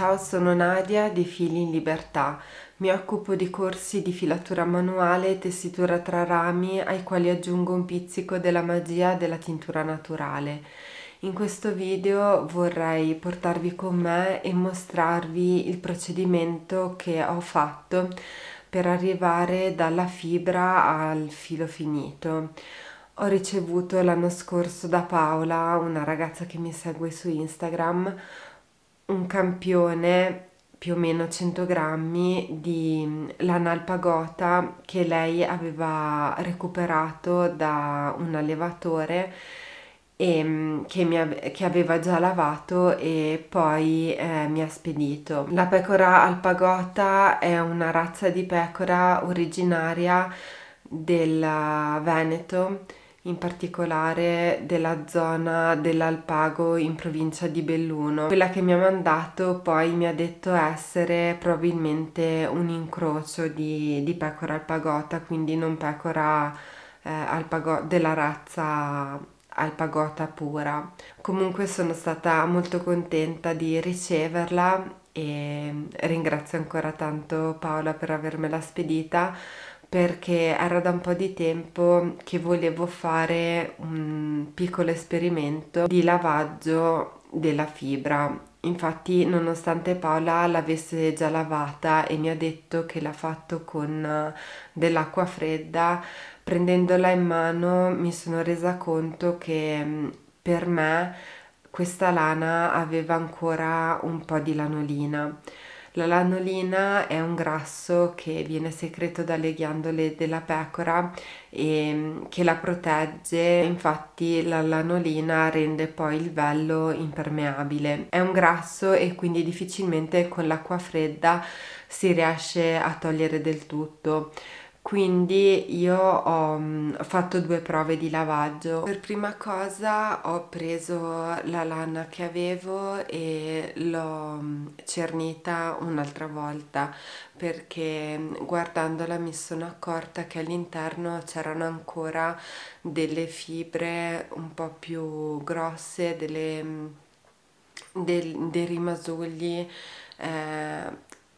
Ciao, sono Nadia di Fili in Libertà. Mi occupo di corsi di filatura manuale e tessitura tra rami ai quali aggiungo un pizzico della magia della tintura naturale. In questo video vorrei portarvi con me e mostrarvi il procedimento che ho fatto per arrivare dalla fibra al filo finito. Ho ricevuto l'anno scorso da Paola, una ragazza che mi segue su Instagram, un campione più o meno 100 grammi di l'analpagota che lei aveva recuperato da un allevatore e, mm, che, mi, che aveva già lavato e poi eh, mi ha spedito. La pecora alpagota è una razza di pecora originaria del Veneto in particolare della zona dell'Alpago in provincia di Belluno. Quella che mi ha mandato poi mi ha detto essere probabilmente un incrocio di, di pecora alpagota, quindi non pecora eh, alpago- della razza alpagota pura. Comunque sono stata molto contenta di riceverla e ringrazio ancora tanto Paola per avermela spedita perché era da un po' di tempo che volevo fare un piccolo esperimento di lavaggio della fibra. Infatti, nonostante Paola l'avesse già lavata e mi ha detto che l'ha fatto con eh, dell'acqua fredda, prendendola in mano mi sono resa conto che mm, per me questa lana aveva ancora un po' di lanolina la lanolina è un grasso che viene secreto dalle ghiandole della pecora e mm, che la protegge, infatti la lanolina rende poi il vello impermeabile. È un grasso e quindi difficilmente con l'acqua fredda si riesce a togliere del tutto. Quindi io mm, ho fatto due prove di lavaggio. Per prima cosa ho preso la lana che avevo e l'ho mm, cernita un'altra volta perché mm, guardandola mi sono accorta che all'interno c'erano ancora delle fibre un po' più grosse, delle, del, dei rimasugli eh,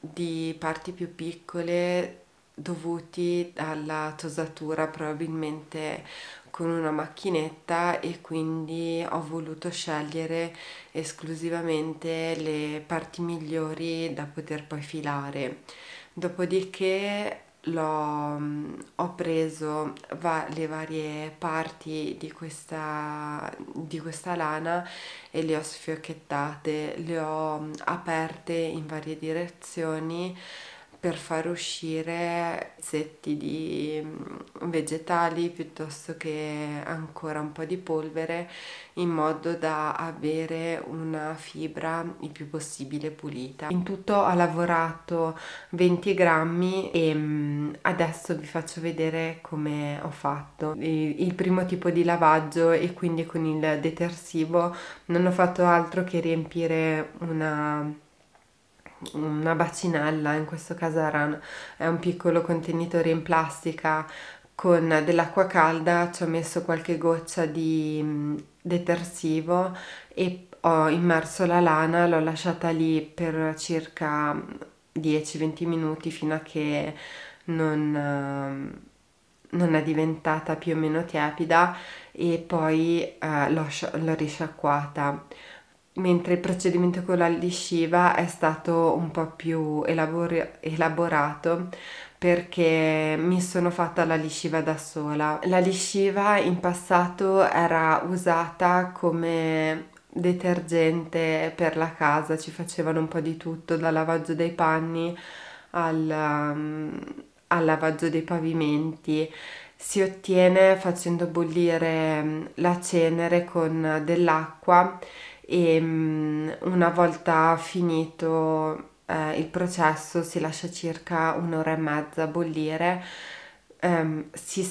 di parti più piccole dovuti alla tosatura probabilmente con una macchinetta e quindi ho voluto scegliere esclusivamente le parti migliori da poter poi filare. Dopodiché l'ho, mm, ho preso va, le varie parti di questa, di questa lana e le ho sfiocchettate, le ho mm, aperte in varie direzioni per far uscire pezzetti di mm, vegetali piuttosto che ancora un po' di polvere in modo da avere una fibra il più possibile pulita. In tutto ho lavorato 20 grammi e mm, adesso vi faccio vedere come ho fatto. Il primo tipo di lavaggio e quindi con il detersivo non ho fatto altro che riempire una una bacinella, in questo caso era è un piccolo contenitore in plastica con dell'acqua calda ci ho messo qualche goccia di detersivo e ho immerso la lana, l'ho lasciata lì per circa 10-20 minuti fino a che non, non, è diventata più o meno tiepida e poi eh, l'ho risciacquata mentre il procedimento con la lisciva è stato un po' più elabor elaborato perché mi sono fatta la lisciva da sola. La lisciva in passato era usata come detergente per la casa, ci facevano un po' di tutto, dal lavaggio dei panni al, um, al lavaggio dei pavimenti si ottiene facendo bollire um, la cenere con dell'acqua e mm, una volta finito eh, il processo si lascia circa un'ora e mezza bollire, ehm, si,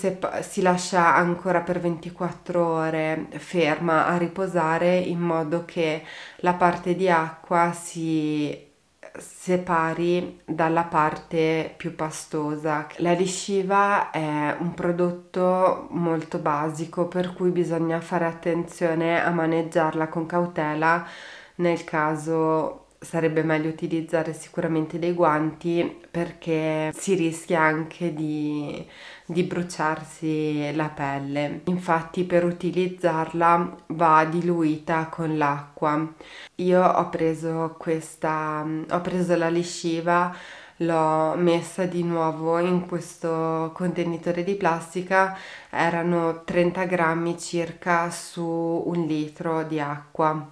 si lascia ancora per 24 ore ferma a riposare in modo che la parte di acqua si separi dalla parte più pastosa. La lisciva è un prodotto molto basico per cui bisogna fare attenzione a maneggiarla con cautela nel caso sarebbe meglio utilizzare sicuramente dei guanti perché si rischia anche di, di bruciarsi la pelle. Infatti per utilizzarla va diluita con l'acqua. Io ho preso questa, ho preso la lisciva l'ho messa di nuovo in questo contenitore di plastica erano 30 grammi circa su un litro di acqua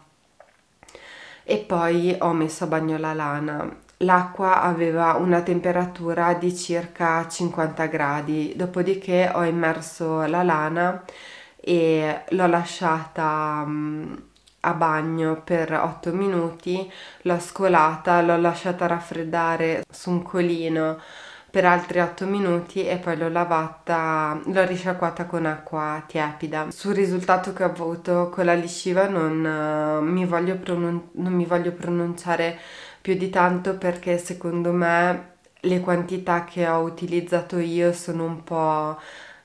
e poi ho messo a bagno la lana. L'acqua aveva una temperatura di circa 50 gradi, dopodiché ho immerso la lana e l'ho lasciata mm, a bagno per 8 minuti, l'ho scolata, l'ho lasciata raffreddare su un colino per altri 8 minuti e poi l'ho lavata, l'ho risciacquata con acqua tiepida. Sul risultato che ho avuto con la lisciva non, eh, mi voglio, non mi voglio pronunciare più di tanto perché secondo me le quantità che ho utilizzato io sono un po'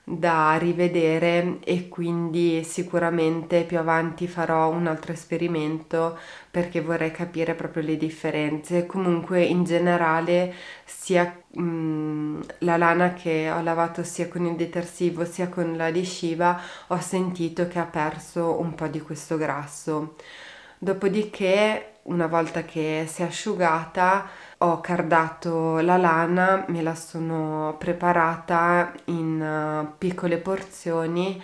da rivedere e quindi sicuramente più avanti farò un altro esperimento perché vorrei capire proprio le differenze. Comunque in generale sia mh, mm, la lana che ho lavato sia con il detersivo sia con la lisciva ho sentito che ha perso un po' di questo grasso. Dopodiché una volta che si è asciugata ho cardato la lana, me la sono preparata in eh, piccole porzioni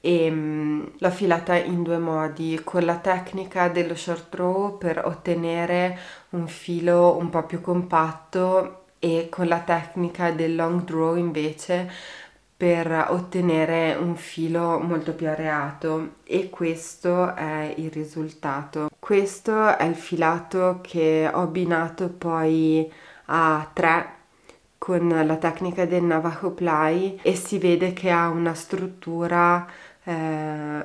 e mm, l'ho filata in due modi, con la tecnica dello short row per ottenere un filo un po' più compatto e con la tecnica del long draw invece per ottenere un filo molto più areato e questo è il risultato. Questo è il filato che ho abbinato poi a 3 con la tecnica del Navajo Ply e si vede che ha una struttura eh,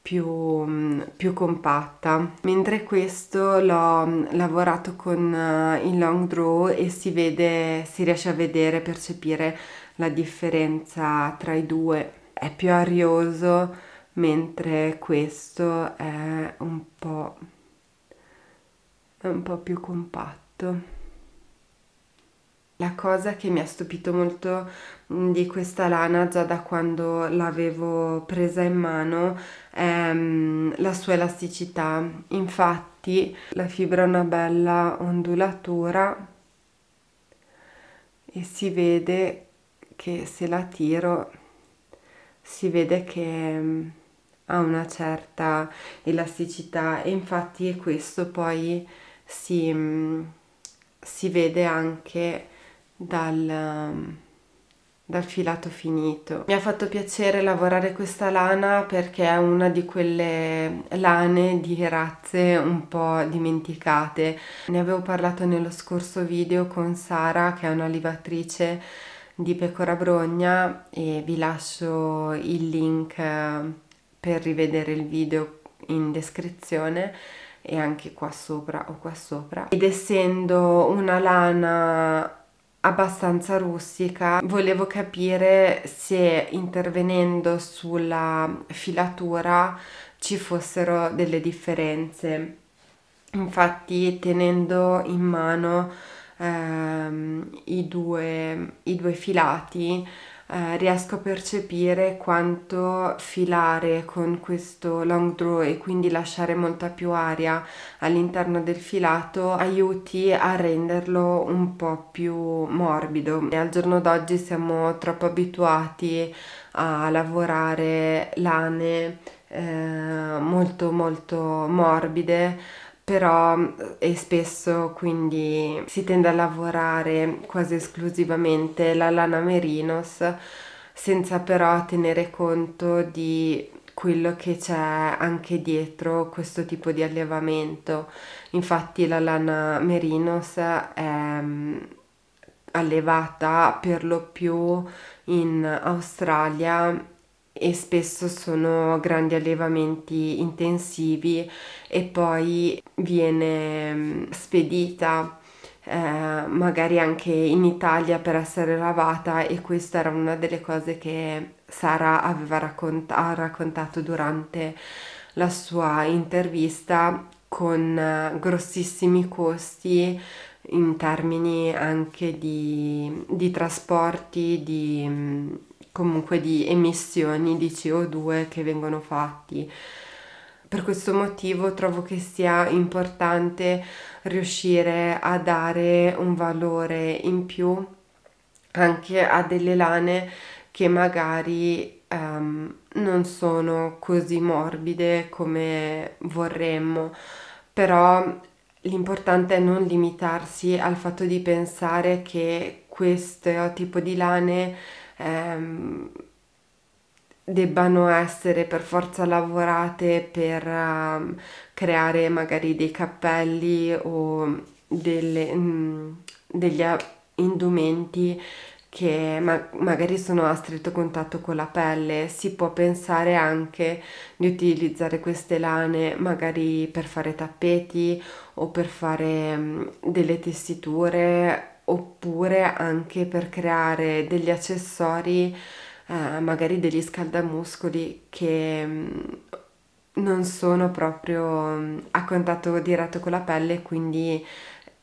più, più, compatta mentre questo l'ho lavorato con eh, il long draw e si vede si riesce a vedere percepire la differenza tra i due è più arioso, mentre questo è un po', un po più compatto. La cosa che mi ha stupito molto mm, di questa lana già da quando l'avevo presa in mano è mm, la sua elasticità. Infatti la fibra ha una bella ondulatura e si vede che se la tiro si vede che mm, ha una certa elasticità e infatti questo poi si, mm, si vede anche dal, mm, dal filato finito. Mi ha fatto piacere lavorare questa lana perché è una di quelle lane di razze un po' dimenticate. Ne avevo parlato nello scorso video con Sara che è una livatrice di Pecora Brogna e vi lascio il link eh, per rivedere il video in descrizione e anche qua sopra o qua sopra ed essendo una lana abbastanza rustica volevo capire se intervenendo sulla filatura ci fossero delle differenze infatti tenendo in mano ehm, i, due, i, due, filati eh, riesco a percepire quanto filare con questo long draw e quindi lasciare molta più aria all'interno del filato aiuti a renderlo un po' più morbido e al giorno d'oggi siamo troppo abituati a lavorare lane eh, molto molto morbide però è mm, spesso quindi si tende a lavorare quasi esclusivamente la lana merinos senza però tenere conto di quello che c'è anche dietro questo tipo di allevamento. Infatti la lana merinos è mm, allevata per lo più in Australia e spesso sono grandi allevamenti intensivi e poi viene mm, spedita eh, magari anche in Italia per essere lavata e questa era una delle cose che Sara aveva raccont- raccontato durante la sua intervista con eh, grossissimi costi in termini anche di, di trasporti, di mm, comunque di emissioni di CO2 che vengono fatti. Per questo motivo trovo che sia importante riuscire a dare un valore in più anche a delle lane che magari um, non sono così morbide come vorremmo, però l'importante è non limitarsi al fatto di pensare che questo tipo di lane ehm, debbano essere per forza lavorate per um, creare magari dei cappelli o delle, mh, mm, degli indumenti che ma magari sono a stretto contatto con la pelle, si può pensare anche di utilizzare queste lane magari per fare tappeti o per fare mh, mm, delle tessiture oppure anche per creare degli accessori, eh, magari degli scaldamuscoli che mm, non sono proprio mm, a contatto diretto con la pelle, quindi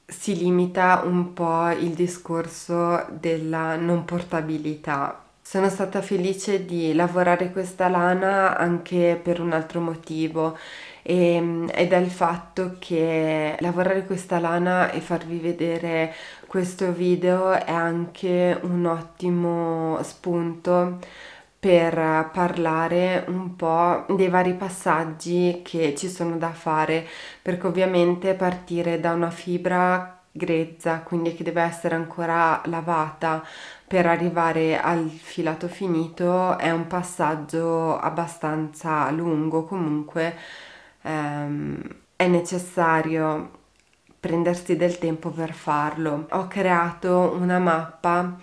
si limita un po' il discorso della non portabilità sono stata felice di lavorare questa lana anche per un altro motivo e, ehm, ed è il fatto che lavorare questa lana e farvi vedere questo video è anche un ottimo spunto per parlare un po' dei vari passaggi che ci sono da fare perché ovviamente partire da una fibra grezza quindi che deve essere ancora lavata per arrivare al filato finito è un passaggio abbastanza lungo, comunque ehm, è necessario prendersi del tempo per farlo. Ho creato una mappa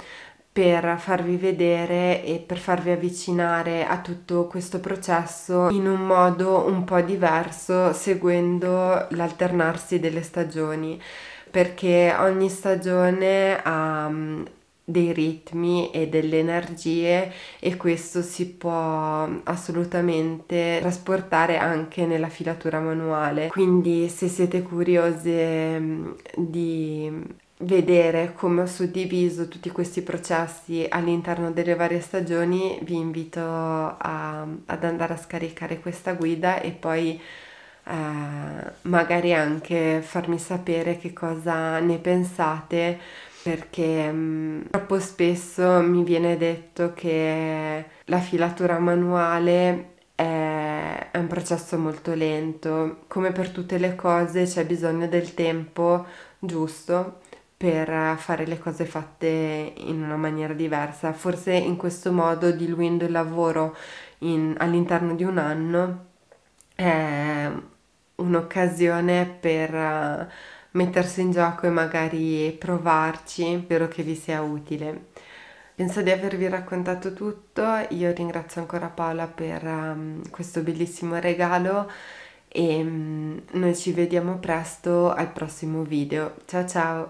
per farvi vedere e per farvi avvicinare a tutto questo processo in un modo un po' diverso seguendo l'alternarsi delle stagioni perché ogni stagione ha mm, dei ritmi e delle energie e questo si può assolutamente trasportare anche nella filatura manuale quindi se siete curiose mm, di vedere come ho suddiviso tutti questi processi all'interno delle varie stagioni vi invito a, ad andare a scaricare questa guida e poi eh, magari anche farmi sapere che cosa ne pensate perché mh, mm, troppo spesso mi viene detto che la filatura manuale è, è un processo molto lento, come per tutte le cose c'è bisogno del tempo giusto per fare le cose fatte in una maniera diversa, forse in questo modo diluendo il lavoro in, all'interno di un anno è un'occasione per mettersi in gioco e magari provarci, spero che vi sia utile. Penso di avervi raccontato tutto, io ringrazio ancora Paola per um, questo bellissimo regalo e um, noi ci vediamo presto al prossimo video. Ciao ciao!